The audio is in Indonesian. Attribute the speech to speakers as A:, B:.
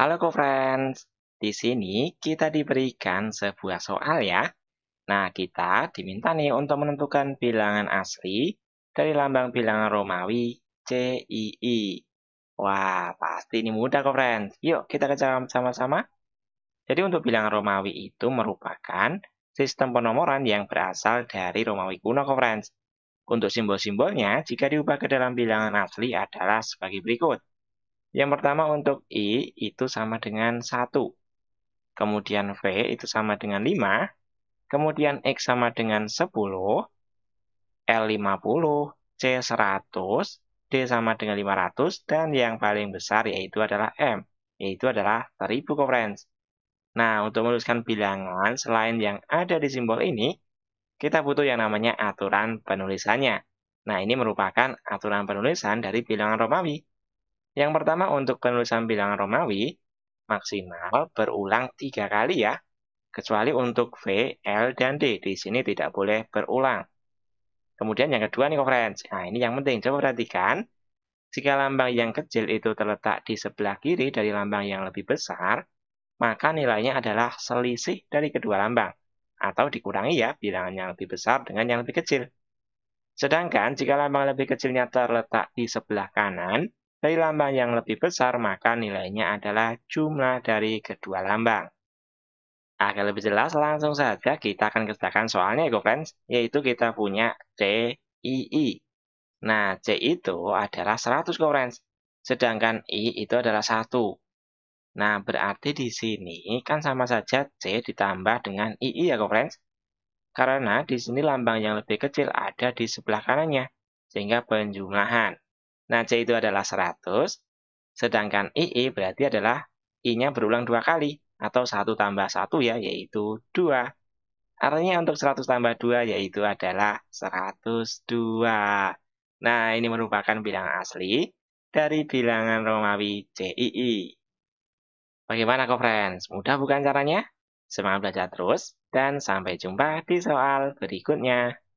A: Halo co-friends, di sini kita diberikan sebuah soal ya. Nah, kita diminta nih untuk menentukan bilangan asli dari lambang bilangan Romawi CII. Wah, pasti ini mudah co-friends. Yuk, kita kerjakan sama-sama. Jadi untuk bilangan Romawi itu merupakan sistem penomoran yang berasal dari Romawi kuno co-friends. Untuk simbol-simbolnya, jika diubah ke dalam bilangan asli adalah sebagai berikut. Yang pertama untuk I itu sama dengan 1. Kemudian V itu sama dengan 5. Kemudian X sama dengan 10. L 50. C 100. D sama dengan 500. Dan yang paling besar yaitu adalah M. Yaitu adalah 1000 kofrens. Nah, untuk menuliskan bilangan selain yang ada di simbol ini, kita butuh yang namanya aturan penulisannya. Nah, ini merupakan aturan penulisan dari bilangan Romawi. Yang pertama untuk penulisan bilangan Romawi, maksimal berulang tiga kali ya, kecuali untuk V, L, dan D. Di sini tidak boleh berulang. Kemudian yang kedua nih conference. Nah ini yang penting, coba perhatikan. Jika lambang yang kecil itu terletak di sebelah kiri dari lambang yang lebih besar, maka nilainya adalah selisih dari kedua lambang. Atau dikurangi ya, bilangan yang lebih besar dengan yang lebih kecil. Sedangkan jika lambang lebih kecilnya terletak di sebelah kanan, dari lambang yang lebih besar, maka nilainya adalah jumlah dari kedua lambang. Agar lebih jelas, langsung saja kita akan kerjakan soalnya, ya, friends. Yaitu kita punya CII. Nah, C itu adalah 100, friends. Sedangkan I itu adalah 1. Nah, berarti di sini kan sama saja C ditambah dengan II ya, friends. Karena di sini lambang yang lebih kecil ada di sebelah kanannya, sehingga penjumlahan. Nah, C itu adalah 100, sedangkan II berarti adalah I-nya berulang dua kali, atau 1 tambah 1 ya, yaitu 2. Artinya untuk 100 tambah 2 yaitu adalah 102. Nah, ini merupakan bilangan asli dari bilangan Romawi CII. Bagaimana kok, friends? Mudah bukan caranya? Semangat belajar terus, dan sampai jumpa di soal berikutnya.